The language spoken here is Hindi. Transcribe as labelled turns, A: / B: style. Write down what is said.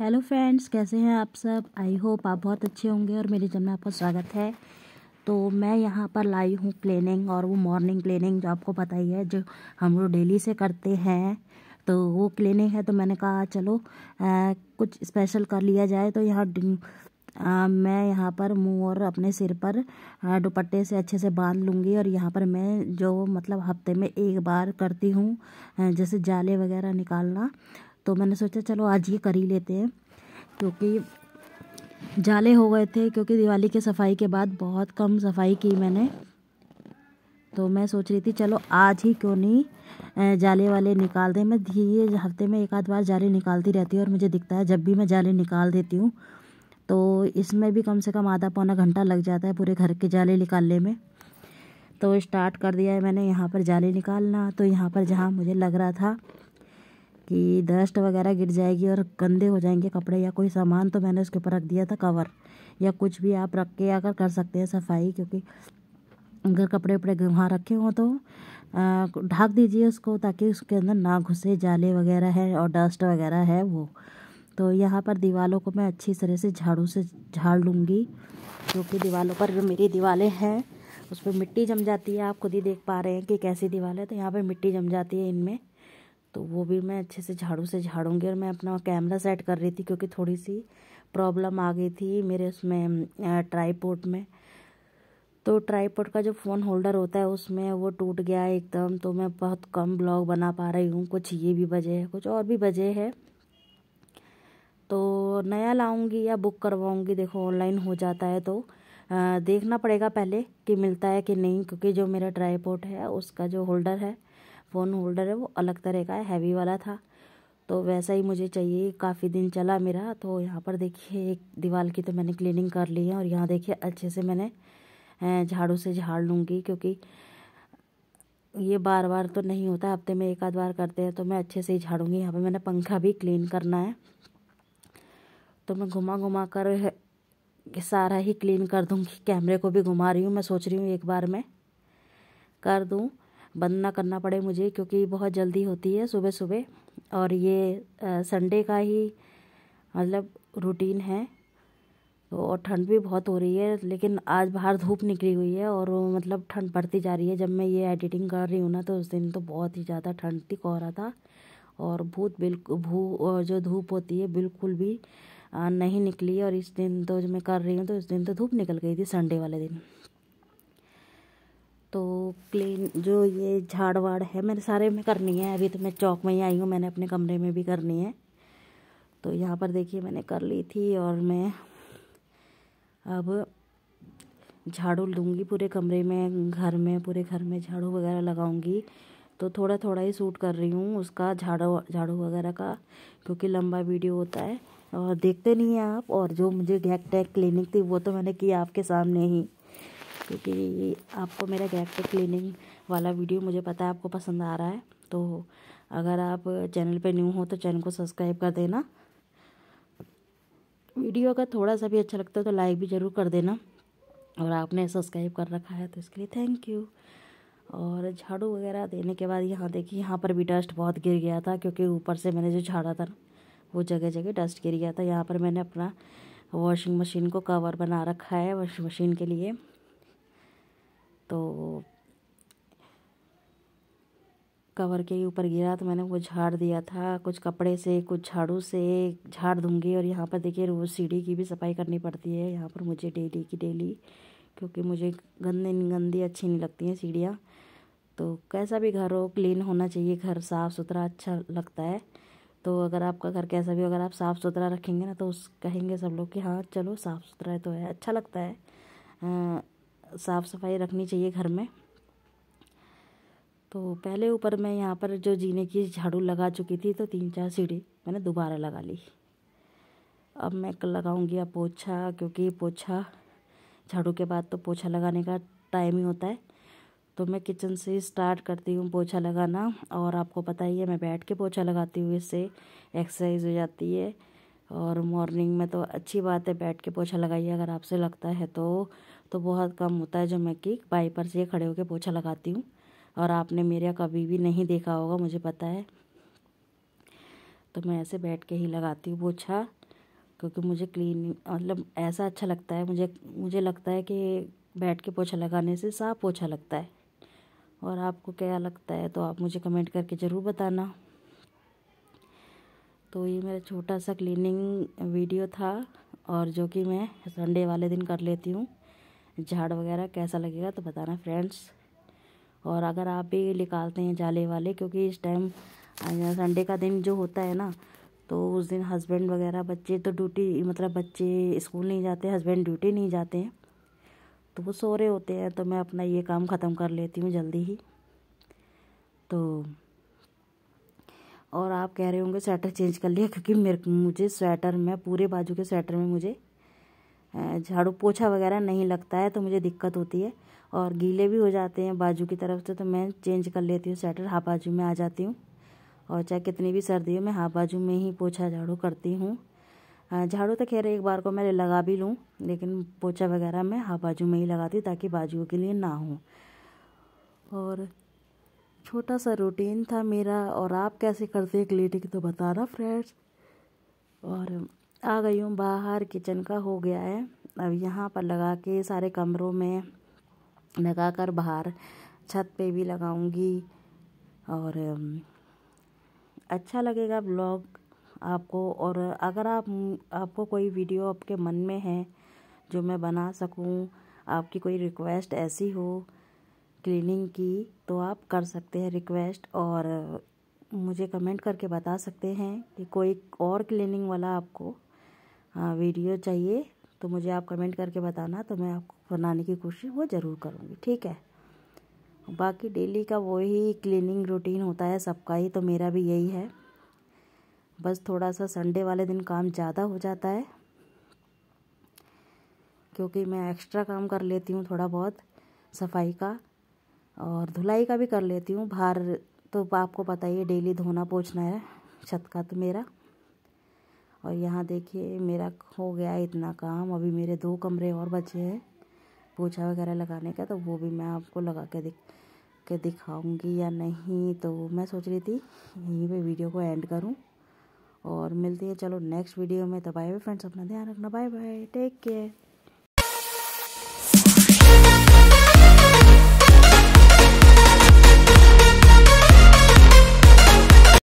A: हेलो फ्रेंड्स कैसे हैं आप सब आई होप आप बहुत अच्छे होंगे और मेरे जन्म में आपका स्वागत है तो मैं यहाँ पर लाई हूँ प्लानिंग और वो मॉर्निंग प्लानिंग जो आपको पता ही है जो हम लोग डेली से करते हैं तो वो क्लिनिंग है तो मैंने कहा चलो आ, कुछ स्पेशल कर लिया जाए तो यहाँ आ, मैं यहाँ पर मुंह और अपने सिर पर दुपट्टे से अच्छे से बांध लूँगी और यहाँ पर मैं जो मतलब हफ्ते में एक बार करती हूँ जैसे जाले वगैरह निकालना तो मैंने सोचा चलो आज ये कर ही लेते हैं क्योंकि जाले हो गए थे क्योंकि दिवाली के सफाई के बाद बहुत कम सफाई की मैंने तो मैं सोच रही थी चलो आज ही क्यों नहीं जाले वाले निकाल दें मैं धीरे हफ्ते में एक आध बार जाले निकालती रहती हूँ और मुझे दिखता है जब भी मैं जाले निकाल देती हूँ तो इसमें भी कम से कम आधा पौना घंटा लग जाता है पूरे घर के जाले निकालने में तो स्टार्ट कर दिया है मैंने यहाँ पर जाले निकालना तो यहाँ पर जहाँ मुझे लग रहा था कि डस्ट वगैरह गिर जाएगी और गंदे हो जाएंगे कपड़े या कोई सामान तो मैंने उसके ऊपर रख दिया था कवर या कुछ भी आप रख के आकर कर सकते हैं सफाई क्योंकि अगर कपड़े उपड़े वहाँ रखे हों तो ढाक दीजिए उसको ताकि उसके अंदर ना घुसे जाले वगैरह है और डस्ट वगैरह है वो तो यहाँ पर दीवारों को मैं अच्छी तरह से झाड़ू से झाड़ लूँगी क्योंकि दीवारों पर जो मेरी दीवारें हैं उस पर मिट्टी जम जाती है आप खुद ही देख पा रहे हैं कि कैसी दीवार है तो यहाँ पर मिट्टी जम जाती है इनमें तो वो भी मैं अच्छे से झाड़ू से झाड़ूंगी और मैं अपना कैमरा सेट कर रही थी क्योंकि थोड़ी सी प्रॉब्लम आ गई थी मेरे उसमें ट्राईपोर्ट में तो ट्राईपोर्ट का जो फ़ोन होल्डर होता है उसमें वो टूट गया एकदम तो मैं बहुत कम ब्लॉग बना पा रही हूँ कुछ ये भी वजह है कुछ और भी वजह है तो नया लाऊंगी या बुक करवाऊंगी देखो ऑनलाइन हो जाता है तो आ, देखना पड़ेगा पहले कि मिलता है कि नहीं क्योंकि जो मेरा ट्राईपोर्ट है उसका जो होल्डर है फ़ोन होल्डर है वो अलग तरह का है हैवी वाला था तो वैसा ही मुझे चाहिए काफ़ी दिन चला मेरा तो यहाँ पर देखिए एक दीवार की तो मैंने क्लीनिंग कर ली है और यहाँ देखिए अच्छे से मैंने झाड़ू से झाड़ लूँगी क्योंकि ये बार बार तो नहीं होता हफ्ते में एक आध बार करते हैं तो मैं अच्छे से ही झाड़ूंगी यहाँ पे मैंने पंखा भी क्लीन करना है तो मैं घुमा घुमा कर सारा ही क्लीन कर दूँगी कैमरे को भी घुमा रही हूँ मैं सोच रही हूँ एक बार मैं कर दूँ बंद ना करना पड़े मुझे क्योंकि बहुत जल्दी होती है सुबह सुबह और ये संडे का ही मतलब रूटीन है और ठंड भी बहुत हो रही है लेकिन आज बाहर धूप निकली हुई है और मतलब ठंड बढ़ती जा रही है जब मैं ये एडिटिंग कर रही हूँ ना तो उस दिन तो बहुत ही ज़्यादा ठंड थी कोहरा था और भूत बिल्कुल भू और जो धूप होती है बिल्कुल भी नहीं निकली और इस दिन तो जो मैं कर रही हूँ तो उस दिन तो धूप निकल गई थी संडे वाले दिन तो क्लीन जो ये झाड़ वाड़ है मेरे सारे में करनी है अभी तो मैं चौक में ही आई हूँ मैंने अपने कमरे में भी करनी है तो यहाँ पर देखिए मैंने कर ली थी और मैं अब झाड़ू लूँगी पूरे कमरे में घर में पूरे घर में झाड़ू वगैरह लगाऊंगी तो थोड़ा थोड़ा ही सूट कर रही हूँ उसका झाड़ू झाड़ू वगैरह का क्योंकि लंबा वीडियो होता है और देखते नहीं हैं आप और जो मुझे गैक टैक क्लिनिक थी वो तो मैंने की आपके सामने ही क्योंकि आपको मेरा कैरेक्टर क्लीनिंग वाला वीडियो मुझे पता है आपको पसंद आ रहा है तो अगर आप चैनल पे न्यू हो तो चैनल को सब्सक्राइब कर देना वीडियो अगर थोड़ा सा भी अच्छा लगता है तो लाइक भी ज़रूर कर देना और आपने सब्सक्राइब कर रखा है तो इसके लिए थैंक यू और झाड़ू वगैरह देने के बाद यहाँ देखिए यहाँ पर भी डस्ट बहुत गिर गया था क्योंकि ऊपर से मैंने जो झाड़ा था वो जगह जगह डस्ट गिर गया था यहाँ पर मैंने अपना वॉशिंग मशीन को कवर बना रखा है वॉशिंग मशीन के लिए तो कवर के ऊपर गिरा तो मैंने वो झाड़ दिया था कुछ कपड़े से कुछ झाड़ू से झाड़ दूंगी और यहाँ पर देखिए रोज़ सीढ़ी की भी सफाई करनी पड़ती है यहाँ पर मुझे डेली की डेली क्योंकि मुझे गंदे गंदी अच्छी नहीं लगती हैं सीढ़ियाँ तो कैसा भी घर हो क्लीन होना चाहिए घर साफ़ सुथरा अच्छा लगता है तो अगर आपका घर कैसा भी हो अगर आप साफ़ सुथरा रखेंगे ना तो उस कहेंगे सब लोग कि हाँ चलो साफ़ सुथरा है तो है अच्छा लगता है आ, साफ़ सफाई रखनी चाहिए घर में तो पहले ऊपर मैं यहाँ पर जो जीने की झाड़ू लगा चुकी थी तो तीन चार सीढ़ी मैंने दोबारा लगा ली अब मैं लगाऊंगी अब पोछा क्योंकि पोछा झाड़ू के बाद तो पोछा लगाने का टाइम ही होता है तो मैं किचन से स्टार्ट करती हूँ पोछा लगाना और आपको पता ही है मैं बैठ के पोछा लगाती हूँ इससे एक्सरसाइज हो जाती है और मॉर्निंग में तो अच्छी बात है बैठ के पोछा लगाइए अगर आपसे लगता है तो तो बहुत कम होता है जो मैं कि वाइपर से खड़े होकर पोछा लगाती हूँ और आपने मेरा कभी भी नहीं देखा होगा मुझे पता है तो मैं ऐसे बैठ के ही लगाती हूँ पोछा क्योंकि मुझे क्लीन मतलब ऐसा अच्छा लगता है मुझे मुझे लगता है कि बैठ के पोछा लगाने से साफ पोछा लगता है और आपको क्या लगता है तो आप मुझे कमेंट करके ज़रूर बताना तो ये मेरा छोटा सा क्लीनिंग वीडियो था और जो कि मैं संडे वाले दिन कर लेती हूँ झाड़ वगैरह कैसा लगेगा तो बताना फ्रेंड्स और अगर आप भी निकालते हैं जाले वाले क्योंकि इस टाइम संडे का दिन जो होता है ना तो उस दिन हस्बैंड वगैरह बच्चे तो ड्यूटी मतलब बच्चे स्कूल नहीं जाते हस्बैंड ड्यूटी नहीं जाते हैं तो वो सो रहे होते हैं तो मैं अपना ये काम ख़त्म कर लेती हूँ जल्दी ही तो और आप कह रहे होंगे स्वेटर चेंज कर लिया क्योंकि मेरे मुझे स्वेटर में पूरे बाजू के स्वेटर में मुझे झाड़ू पोछा वगैरह नहीं लगता है तो मुझे दिक्कत होती है और गीले भी हो जाते हैं बाजू की तरफ से तो मैं चेंज कर लेती हूँ स्वेटर हाफ बाजू में आ जाती हूँ और चाहे कितनी भी सर्दी हो मैं हाफ बाजू में ही पोछा झाड़ू करती हूँ झाड़ू तो खैर एक बार को मैं लगा भी लूँ लेकिन पोछा वगैरह मैं हाफ बाजू में ही लगाती हूँ ताकि बाजू के लिए ना हो और छोटा सा रूटीन था मेरा और आप कैसे करते एक लेडी की तो रहा फ्रेंड्स और आ गई हूँ बाहर किचन का हो गया है अब यहाँ पर लगा के सारे कमरों में लगा कर बाहर छत पे भी लगाऊंगी और अच्छा लगेगा ब्लॉग आपको और अगर आप आपको कोई वीडियो आपके मन में है जो मैं बना सकूं आपकी कोई रिक्वेस्ट ऐसी हो क्लीनिंग की तो आप कर सकते हैं रिक्वेस्ट और मुझे कमेंट करके बता सकते हैं कि कोई और क्लीनिंग वाला आपको वीडियो चाहिए तो मुझे आप कमेंट करके बताना तो मैं आपको बनाने की कोशिश वो ज़रूर करूँगी ठीक है बाकी डेली का वही क्लीनिंग रूटीन होता है सबका ही तो मेरा भी यही है बस थोड़ा सा संडे वाले दिन काम ज़्यादा हो जाता है क्योंकि मैं एक्स्ट्रा काम कर लेती हूँ थोड़ा बहुत सफाई का और धुलाई का भी कर लेती हूँ बाहर तो आपको पता ही है डेली धोना पोछना है छत का तो मेरा और यहाँ देखिए मेरा हो गया इतना काम अभी मेरे दो कमरे और बचे हैं पोछा वगैरह लगाने का तो वो भी मैं आपको लगा के दिख के दिखाऊंगी या नहीं तो मैं सोच रही थी यहीं पे वीडियो को एंड करूं और मिलती है चलो नेक्स्ट वीडियो में तो बाय बाय फ्रेंड्स अपना ध्यान रखना बाय बाय टेक केयर